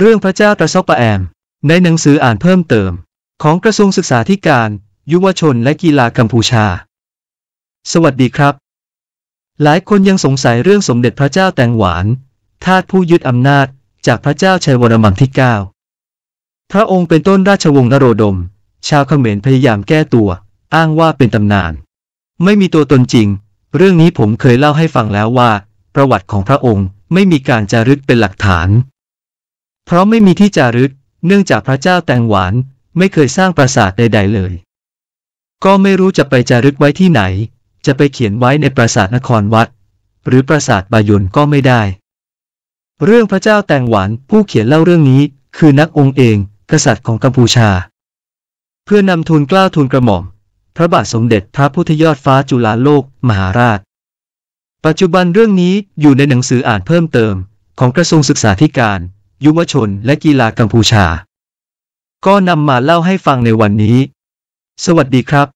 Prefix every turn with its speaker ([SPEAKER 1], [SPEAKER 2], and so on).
[SPEAKER 1] เรื่องพระเจ้ากระซอกประแอม ในหนังสืออ่านเพิ่มเติม ของกระทรวงศึกษาธิการ ยุวชนและกีฬากัมพูชา สวัสดีครับ หลายคนยังสงสัยเรื่องสมเด็จพระเจ้าแตงหวาน ทาสผู้ยึดอำนาจจากพระเจ้าชัยวรมันที่ 9 พระองค์เป็นต้นราชวงศ์นโรดม ชาวเขมรพยายามแก้ตัว อ้างว่าเป็นตำนาน ไม่มีตัวตนจริง เรื่องนี้ผมเคยเล่าให้ฟังแล้วว่า ประวัติของพระองค์ไม่มีการจารึกเป็นหลักฐานเพราะไม่มีที่จารึก เนื่องจากพระเจ้าแตงหวานไม่เคยสร้างปราสาทใด ๆ เลย ก็ไม่รู้จะไปจารึกไว้ที่ไหน จะไปเขียนไว้ในปราสาทนครวัด หรือปราสาทบายนก็ไม่ได้ เรื่องพระเจ้าแตงหวานผู้เขียนเล่าเรื่องนี้คือนักองค์เองกษัตริย์ของกัมพูชา เพื่อนำทูลกล้าวทูลกระหม่อมพระบาทสมเด็จพระพุทธยอดฟ้าจุฬาโลก มหาราช ปัจจุบันเรื่องนี้อยู่ในหนังสืออ่านเพิ่มเติม ของกระทรวงศึกษาธิการยุวชนและกีฬากัมพูชา ก็นำมาเล่าให้ฟังในวันนี้
[SPEAKER 2] สวัสดีครับ